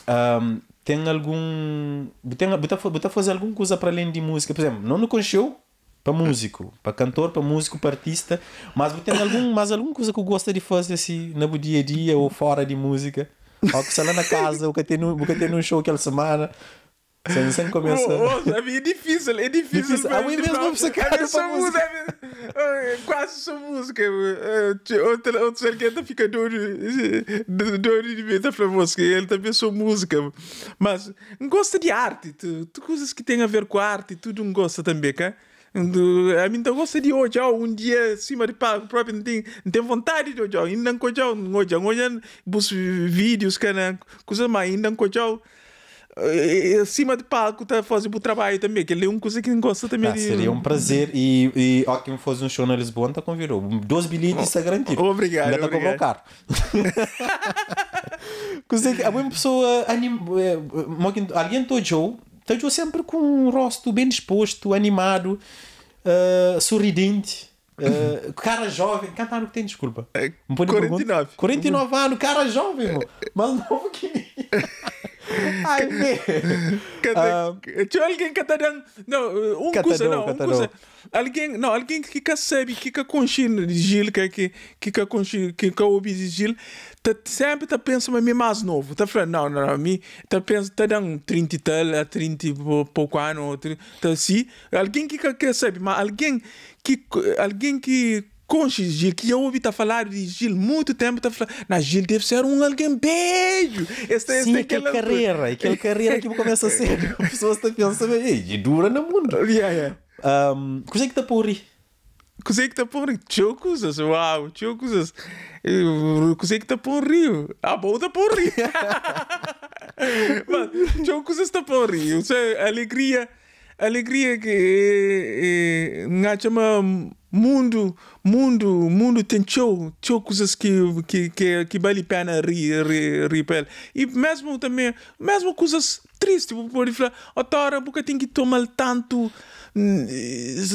Um, tem algum. Tem, bota, fazer alguma coisa para além de música. Por exemplo, não no concheu para músico, [laughs] para cantor, para músico, para artista, mas tem algum, mas alguma coisa que gosta de fazer assim, no dia a dia ou fora de música? Ou que sei lá na casa, ou que tem num show aquela semana. Você sempre começa. Oh, oh, é difícil, é difícil. difícil. A mim mesmo você cara pra música. Quase sou música. Outro, outro ele fica doido, de vida pra música. Ele também sou música. Mas gosta de arte. Tu, tu coisas que tem a ver com arte, tudo um gosta também, cara. A mim então gosta de hoje, um dia cima de palco próprio, não tem, não tem vontade de hoje, ainda não hoje, hoje, hoje, vídeos, cara, coisa mais, ainda não hoje. Eh, eh, acima de palco está a fazer o trabalho também, que ele é um coisa que gosta também ah, de... Seria um prazer e, e ó, quem fosse um show na Lisboa está então convidou. Dois bilhetes está é garantido. Oh, obrigado. Ainda está a colocar. Coisa a mesma pessoa anim... Eh, alguém tojou, tá, Joe sempre com um rosto bem disposto, animado, uh, sorridente. Uh, cara jovem, cantar o que tem, desculpa. Me 49. 49 anos, cara jovem, mano. Mas novo que [laughs] Ay, kata, uh, alguém catadão. Não, um cusa, não, um cusa. Alguém, não, alguém que ah. que sabe, que que conchin Gil, que que que que conchin, que que ouvi Gil, tá sempre tá pensando em mim é mais novo. Tá falando, não, não, não, mim tá pensando, tá dando 30 tal, a e pouco ano, tá assim. Alguém que quer saber, mas alguém que alguém que conscious, Gil, que eu ouvi tá falar de Gil muito tempo, tá falando, na Gil deve ser um alguém beijo. Esse, esse é aquela carreira, aquela carreira que começa a ser, a pessoa está pensando, e dura no mundo. Yeah, yeah. Um, que tá por aí? Cusei que tá por rio. Tio cusas, uau, tio cusas. Cusei que tá por rio. A boa porri. por rio. Mas, tio cusas está por rio. Isso é alegria alegria que eh, eh, nga chama mundo mundo mundo tem show show coisas que que que, que vale pena rir rir rir pel e mesmo também mesmo coisas tristes pode falar agora porque tem que tomar tanto mm,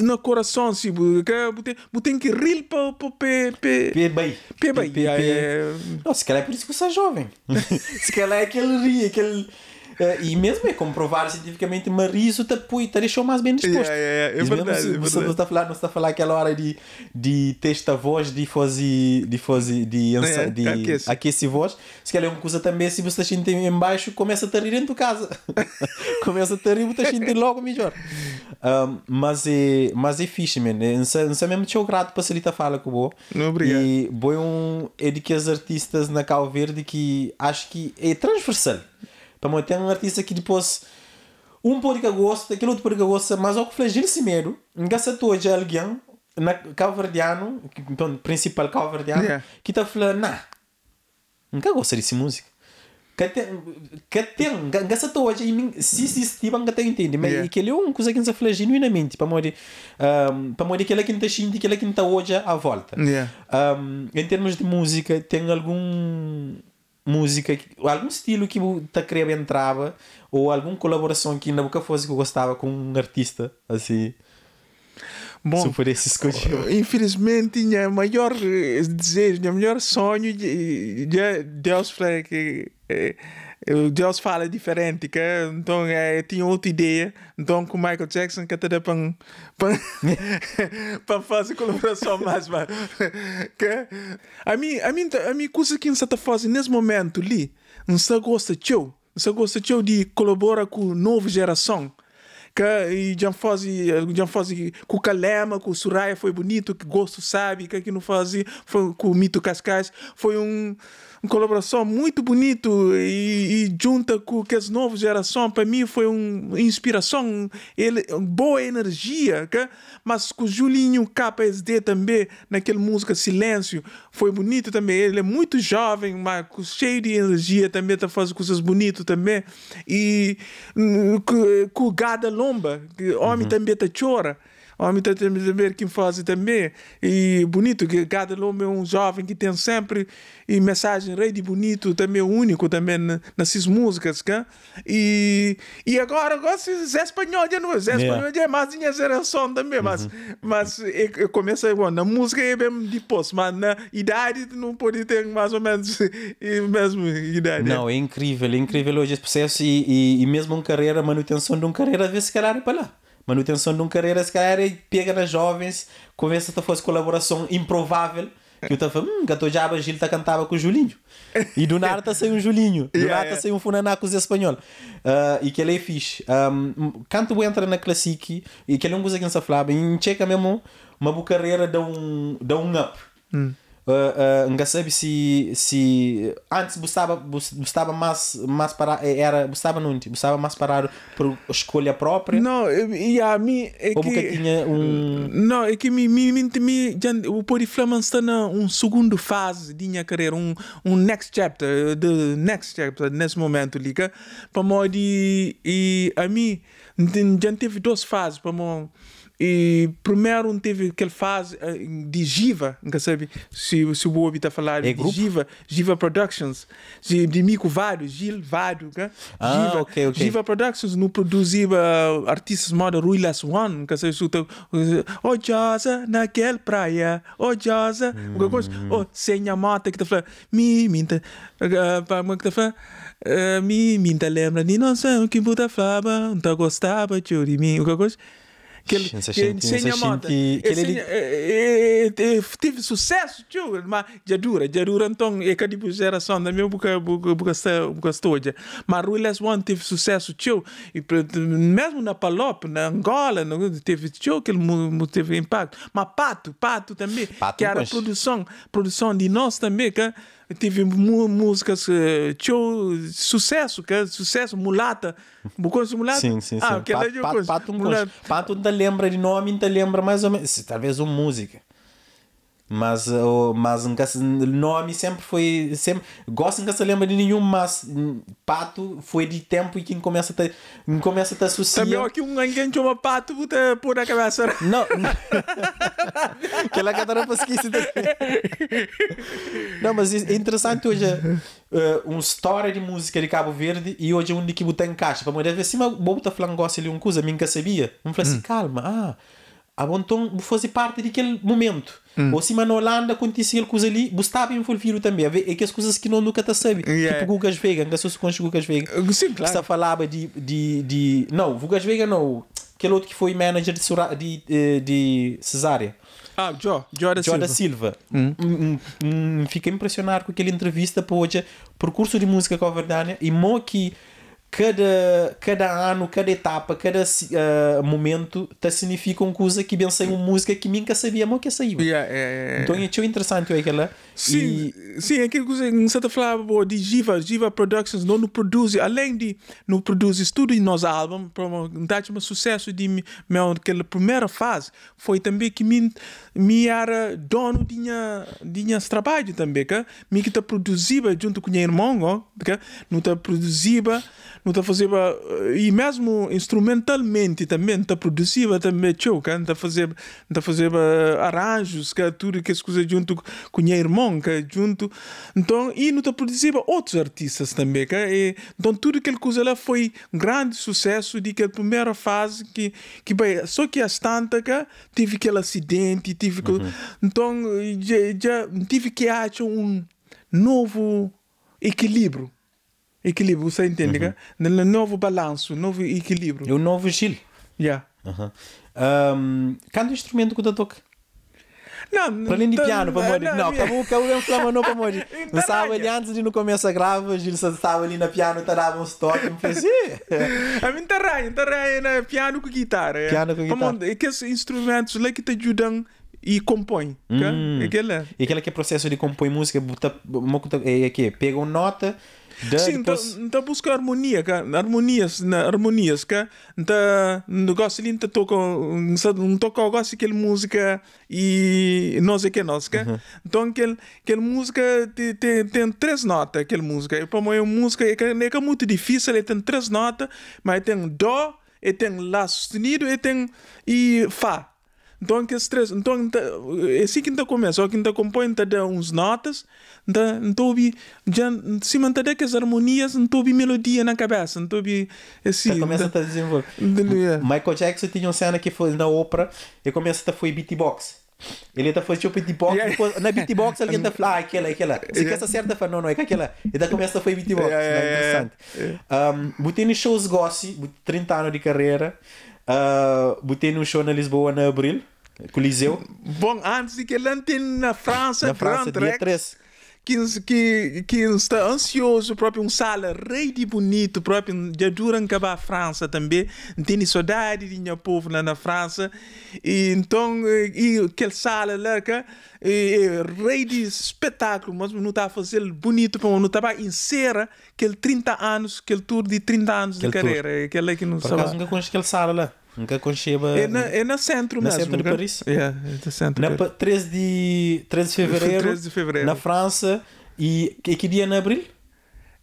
no coração se porque tem que rir para para pe pe bem pe bem não se calhar é por isso que você é jovem [laughs] se calhar é que ele ri aquele é eh, e mesmo é comprovar cientificamente, mas isso te tá, pui, tá te deixou mais bem disposto. Yeah, yeah, yeah. É, verdade, mesmo, é verdade. Você não está a falar, não está a falar aquela hora de, de testa voz, de fazer, de fazer, de, de aquece. voz. Se calhar é uma coisa também, se você sente em embaixo, começa a rir dentro de casa. [laughs] começa a rir, você sente logo melhor. Um, mas é, mas é fixe, man. Não sei, não sei mesmo te grato para a fala com o Bo. Não, obrigado. E Bo é um, é de que as artistas na Cal Verde que acho que é transversal. Também tá tem um artista que depois. Um público gosta, aquele outro público gosta, mas ao que flagir-se mesmo, engaçatou já alguém, na calverdiano, então, principal calverdiano, yeah. que está falando, nah, nunca gosta desse música. Que tem, que tem, gasta toda e mim, se se estiver, até tem mas yeah. aquele é um coisa que não se fala genuinamente, para morrer, um, para morrer aquela que não está xinti, aquela que não está hoje à volta. Yeah. Um, em termos de música, tem algum música, algum estilo que tá querendo entrava, ou alguma colaboração que ainda nunca fosse que eu gostava com um artista, assim. Bom, se pudesse escolher. [laughs] Infelizmente, minha maior eh, desejo, meu maior sonho, de, de Deus para que. Eh, Deus fala diferente, que, é, então é, tinha outra ideia, então com o Michael Jackson que te para para [laughs] fazer colaboração mais, mas, que a mim a mim a mim coisa que você está fazendo nesse momento ali, não se gosta de eu, não se gosta de eu de colaborar com nova geração que e já faz já faz com Calema, com Suraya foi bonito, que gosto sabe, que aqui não faz foi com o Mito Cascais, foi um uma colaboração muito bonito e, e junta com que as novas gerações para mim foi uma inspiração ele boa energia que? mas com o Julinho KSD também naquela música Silêncio foi bonito também ele é muito jovem mas cheio de energia também está fazendo coisas bonitas também e hum, com o Gada Lomba homem uhum. também está chora Homem temos a ver quem faz também. E bonito, que cada homem é um jovem que tem sempre e mensagem rei de bonito, também único também nessas músicas. Que? É? E, e agora, agora é espanhol de novo. É, é espanhol é mais minha geração também. Mas, uhum. mas eu, comecei bom, na música é bem depois, mas na idade não pode ter mais ou menos a [laughs] mesma idade. Não, é incrível, é incrível hoje esse processo e, e, e mesmo uma carreira, a manutenção de uma carreira, vê se calhar é para lá manutenção de uma carreira, se calhar, e pega nas jovens, começa a fazer colaboração improvável. Que eu estava, hum, Gato Jaba Gil está cantava com o Julinho. E do nada saiu um Julinho. Do yeah, nada yeah. saiu o Funanacos espanhol. Uh, e que ele é fixe. Um, canto entra na Classic e que ele é um coisa que não se falava. em checa mesmo uma boa carreira dá um, dá um up. Hum uh, ah, ah, nunca sabe se se antes ah, gostava gostava mais mais para era gostava não gostava tipo, mais para por escolha própria não e a mim é que, que tinha um não é que me me me o Poliflama está na um segundo fase de minha carreira um um next chapter the next chapter nesse momento liga para mim e a mim já teve duas fases para mim e primeiro não teve aquela fase eh, de Giva, nunca sabe se, se o Bob está falando é de Jiva Jiva Productions, de, de Mico Vário, Gil Vário, né? ah, okay, okay. Productions não produzia uh, eh, artistas moda Rui Las One, nunca sabe se o eh, Ojosa naquela praia, Ojosa, hum. alguma coisa, O oh, Senha a que está falando, me minta, uh, que está falando. Uh, me minta lembra de não sei o que puta flaba, não tá gostava de mim, alguma coisa. Que ele, senti, que ele moda. Que, que ele, ele... Ele, teve sucesso, tio. Mas já dura, já dura. Então, é que tipo geração da minha boca, boca, boca, boca estódia. Mas Ruilas One teve sucesso, tio. E mesmo na Palop, na Angola, teve tio que ele teve impacto. Mas Pato, Pato também. Pato, que era produção, produção de nós também, que Tive músicas, eh, show, sucesso, que é sucesso, mulata. Buconso mulata? Sim, sim, sim. Ah, pato, pato, pato, mulata. pato te lembra de nome, não te lembra mais ou menos. Talvez uma música. Mas, o oh, mas nunca nome sempre foi. Sempre, gosto nunca se lembra de nenhum, mas pato foi de tempo e quem começa a te, começa a te associar. Também aqui um alguém chama pato puta por a cabeça. Não. Aquela cara para esquecer. Não, mas é interessante hoje. Uh, um história de música de Cabo Verde e hoje é um de que botar em caixa. Para mulher ver assim, uma vou botar falando gosta ali um coisa, mim que sabia. Vamos falar assim, hum. calma, ah Mm. a Bonton fosse parte daquele momento. Hum. Ou se na Holanda acontecia coisa ali, você estava envolvido também. É que as coisas que não nunca está sabe. Yeah. Tipo Gugas Vega, que se conhece Gugas Vega. Uh, sim, claro. falava de, de, de. Não, Gugas Vega não. Aquele outro que foi manager de, Sura... de, de, de Cesária. Ah, Jó Joe da Joe Silva. Da Silva. Mm. fiquei impressionado com aquela entrevista para hoje, por curso de música com a Verdânia, e mo que cada, cada ano, cada etapa, cada uh, momento te significa uma coisa que pensei uma música que nunca sabíamos que saiu. Yeah, yeah, yeah, então é interessante é aquela. Sim, e... sim, é que você está falando de Jiva Jiva Productions, não nos produz, além de nos produz tudo em nosso álbum, para um tá sucesso de meu, aquela primeira fase, foi também que me, me era dono de minha, de minha trabalho também, que me que está produziva junto com minha irmã, que não está produziva não está fazer e mesmo instrumentalmente também está produzindo também show que está fazer está fazer arranjos que é tudo que as coisas junto com minha irmã que é junto então e não está produzindo outros artistas também que e, é, então tudo que coisa lá foi um grande sucesso de que a primeira fase que que bem só que as tantas que tive aquele acidente tive uhum. então já, já tive que achar um novo equilíbrio equilíbrio, você entende? Uhum. Né? No novo balanço, novo equilíbrio. É o novo Gil. Yeah. Uhum. Um, canta o instrumento que eu toque. Não, para além de piano, para morrer Não, acabou que alguém falava para morrer Não sabe ali antes de não começar a gravar, Gil estava ali na piano, tarava tá um toque, me fez A [laughs] é mim tarranha, tarranha tá na né? piano com guitarra. É. Piano com guitarra. Amor, aqueles instrumentos lá que te ajudam e compõe. Hum. É aquela. E aquela que é processo de compõe música, buta, é que pegam nota sim Está então, a então busca harmonia, cara harmonias, na, harmonias, cá. Está negócio ali, está toca, não toca o gosto aquele música e não sei é que é nós, cá. Uhum. Então aquele, aquele música tem, tem, tem três notas, aquele música. E para mim, é música é, que é muito difícil, ele tem três notas, mas tem dó, ele tem lá sustenido, ele tem e fá. Então, que stress. Então, então é assim que então começa, ou que então compõe, então dá uns notas, então então vi já, se mantém as harmonias, então vi melodia na cabeça, então vi assim. Então, começa a desenvolver. Michael Jackson tinha uma cena que foi na ópera, e começa a foi beatbox. Ele está fazendo tipo beatbox, yeah. depois, na beatbox ele está [laughs] falando, ah, aquela, aquela. Se yeah. essa certa fala, não, não, é aquela. E da começa foi beatbox, yeah, yeah, é interessante. Yeah. Um, shows gosto, 30 anos de carreira. Uh, ah, botei no show na Lisboa na abril, Coliseu. Bom, antes de que ele ante na França, na França, dia 13 que, que, que está ansioso próprio um sala rei de bonito próprio de duram Cabar França também tem saudade de meu povo lá na França e então e aquele sala lá que rei de espetáculo mas não está a fazer bonito não estava a cera aquele 30 anos aquele tour de 30 anos aquele de carreira aquele que não sabe por acaso nunca conheço aquele sala lá Nunca Concheba. É na, é na centro na mesmo. Centro nunca? de Paris. Yeah, é, é na centro. Na, Paris. 13, de, 13, de fevereiro, 13 [laughs] de fevereiro. Na França. E, e que dia na abril?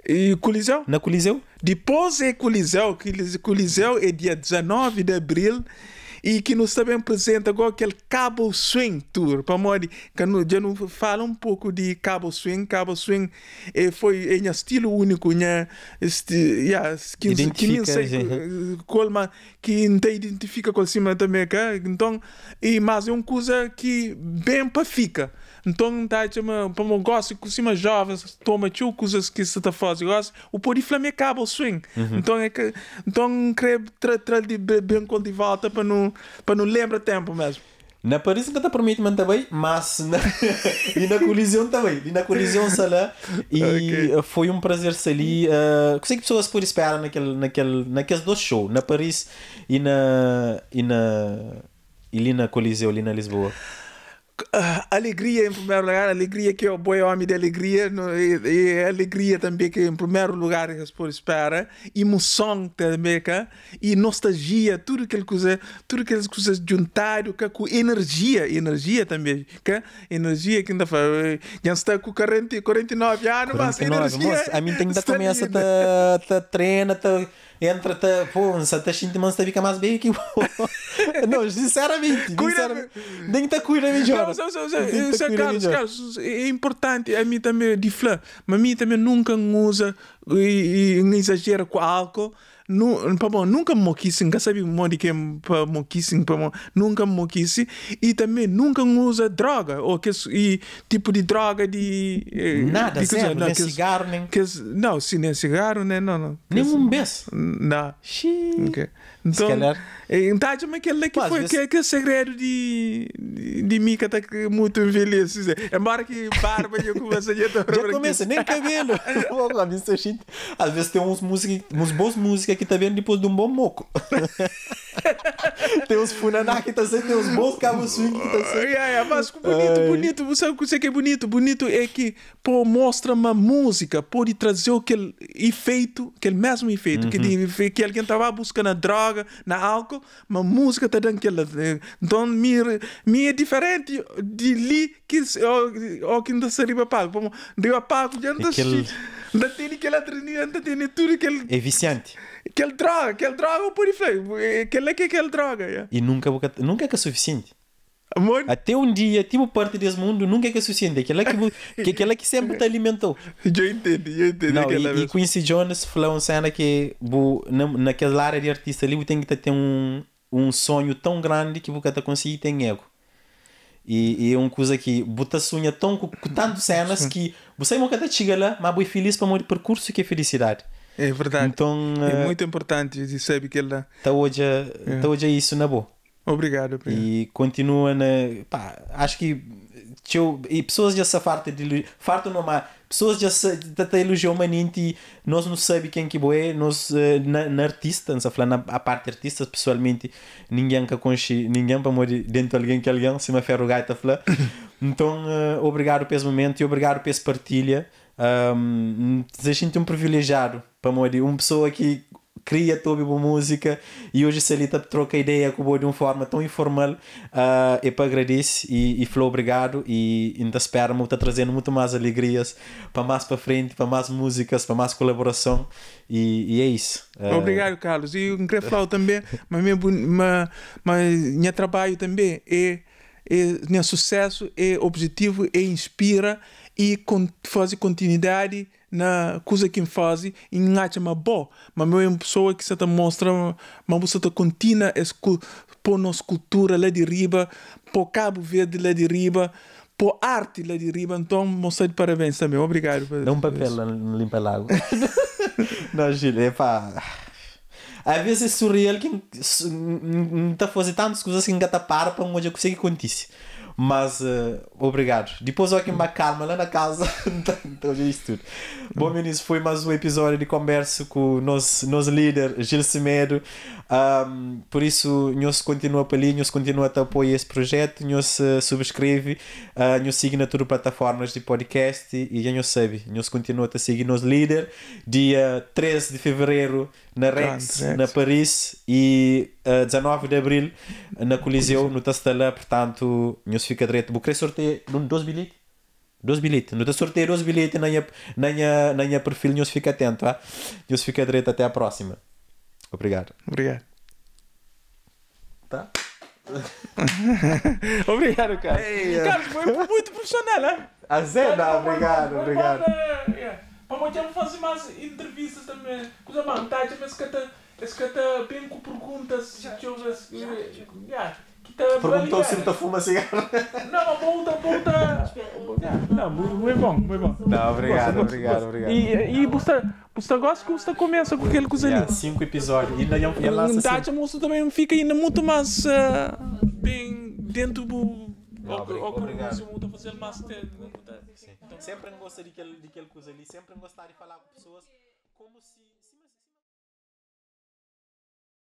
E Coliseu? Na Coliseu? Depois é Coliseu. Coliseu é dia 19 de abril e que nos também apresenta agora aquele Cabo Swing Tour. Para mim, já não fala um pouco de Cabo Swing. Cabo Swing eh, foi em estilo único, né? Este, yeah, que, não sei eh, qual, mas que não identifica com cima também. Então, e, mas é uma coisa que bem para fica. Então dá uma para uma gosto que cima jovens toma tio coisas que se está fazendo gosto o poriflame acaba o swing. Uhum. Então é que então creio tratar de bem com de volta para não para não lembra tempo mesmo. Na Paris ainda tá permite também, mas na... [laughs] e na colisão também. E na colisão sala e okay. foi um prazer ser ali. Uh, eh, que pessoas por esperar naquele, naquele, naqueles dois shows, na Paris e na e na e ali na colisão ali na Lisboa. Ah, alegria em primeiro lugar, alegria que o boi homem de alegria e, e, alegria também que em primeiro lugar que se espera, emoção também que, e nostalgia, tudo aquele coisa, tudo aquelas coisas juntado que com energia, energia também, que energia que ainda faz já está com 40, 49 anos, 49, mas energia. a mim tem que estar começa a tá treina, tá entra te pô, se te sinto, mas te fica mais bem que [laughs] não, sinceramente, sinceramente, nem te cuida melhor Tá é importante. A mim também, é de flã. Mas a mim também nunca usa e, e exagera com álcool. Nu, bom nunca moquice nunca sabe onde que é moquisse, pamo, nunca moquice e também nunca usa droga ou que e tipo de droga de eh, nada, de, não, nem que, cigarro nem que, não, se nem cigarro nem não, não nem um beijo, não, okay. Então, se calhar. É, então, mas aquele que foi vezes... que, é, é segredo de, de, de mim que está muito é Embora que barba e eu comecei a [laughs] Já começa, nem cabelo. [laughs] Às vezes tem uns, música, uns bons músicas que tá vendo depois de um bom moco. [laughs] [laughs] tem uns Funaná tá que tá sendo, tem uns bons cabo swing que tá sendo. É, é, mas bonito, Ai. bonito. Sabe o que é bonito? Bonito é que, pô, mostra uma música, pode trazer aquele efeito, aquele mesmo efeito uhum. que, que alguém tava buscando a droga, na álcool, mas música tá dando aquela. Eh, então, me, minha é diferente de li que o que ainda seria apago. Deu apago, já não tá. Aquele... Ainda tem aquela ainda tem tudo aquele. É viciante. Aquele droga, aquele droga, o purifei. Aquele é que é aquele droga. Yeah. E nunca, nunca é que é suficiente. Amor. Até um dia, tipo, parte desse mundo nunca é que é suficiente. Aquela é é [laughs] que, que, aquela é que sempre te alimentou. Eu entendi, eu entendi. Não, e, e Quincy Jones falou uma cena que bo, na, naquela área de artista ali tem que ter um, um sonho tão grande que você conseguir tem ego. E, é uma coisa que você sonha tão, com, com tantas cenas [laughs] que você nunca chega lá, mas é feliz para o percurso que é felicidade. É verdade. Então, é eh, muito importante e sabe que ela. Está hoje, é. Tá hoje isso na boa. Obrigado, obrigado. E continua na. Pá, acho que. Tchau, e pessoas já se fartam de. Fartam Pessoas já se. Tata elogiou uma ninti. Nós não sabemos quem que é. Nós. Eh, na, na artista, não falar na a parte artista, pessoalmente. Ninguém que conche. Ninguém para morrer dentro de alguém que alguém. Se me ferro gaita falar. [coughs] então, uh, obrigado por esse momento e obrigado por esse partilha. Um, te um privilegiado para uma pessoa que cria toda a música e hoje se ele tá, troca ideia com o de uma forma tão informal uh, ah, e para agradecer e, e falou obrigado e ainda espero muito tá trazendo muito mais alegrias para mais para frente para mais músicas para mais colaboração e, e é isso uh... obrigado Carlos e eu queria falar também mas meu mas, mas minha trabalho também é é meu sucesso é objetivo é inspira e con faz continuidade na coisa que faz e engaja uma boa. Mas é uma pessoa que se te mostra, uma pessoa que continua a nossa cultura lá de riba, pôr Cabo Verde lá de riba, pôr arte lá de riba. Então, mostrei de parabéns também. Obrigado. Dá um papel isso. no limpa lago. Não, Gil, é pá. Às vezes é surreal que está fazendo tantas coisas que engata está para para onde eu consigo isso. Mas uh, obrigado. Depois olha que uma calma lá na casa. [laughs] então é isso tudo. Bom, meninos, foi mais um episódio de conversa com o nosso, nosso líder, Gil Semedo. Um, por isso, nós continua para ali, nós continua a apoiar esse projeto, nós eh, subscreve, uh, ah, nós siga na plataformas de podcast e, e nós sabe, nós continua a seguir nosso líder. Dia 13 de fevereiro na Rex, Grande, na Rex. Paris e uh, eh, 19 de Abril eh, na Coliseu, no Tastelã. Portanto, não se fica direito. Bucrei sorteio 12 bilhetes. 12 bilhetes. Não te sorteio 12 bilhetes na minha, na minha, na minha perfil. Não se fica atento. Ah? Não se fica direito. Até a próxima. Obrigado. Obrigado. Tá? [laughs] obrigado, cara. Eh. Carlos, foi muito profissional, né? A Zé, obrigado, obrigado. Ah, vamos já fazer mais entrevistas também. Coisa vantagem, mas tá, que até. Esse que até bem com perguntas. Já, já. Tá Perguntou se está fuma cigarro. Não, volta, volta. Não, muito bom, muito bom. Não, obrigado, obrigado, obrigado. E, e você, você gosta que você começa com aquele coisa ali? cinco episódios. E daí é um assim. Verdade, a moça também fica ainda muito mais eh, bem dentro do... Obrigado. Obrigado. Obrigado. Obrigado. Obrigado. Obrigado. Obrigado. Sim. Então sempre gostei daquele, daquele coisa ali, sempre gostei de falar com pessoas como se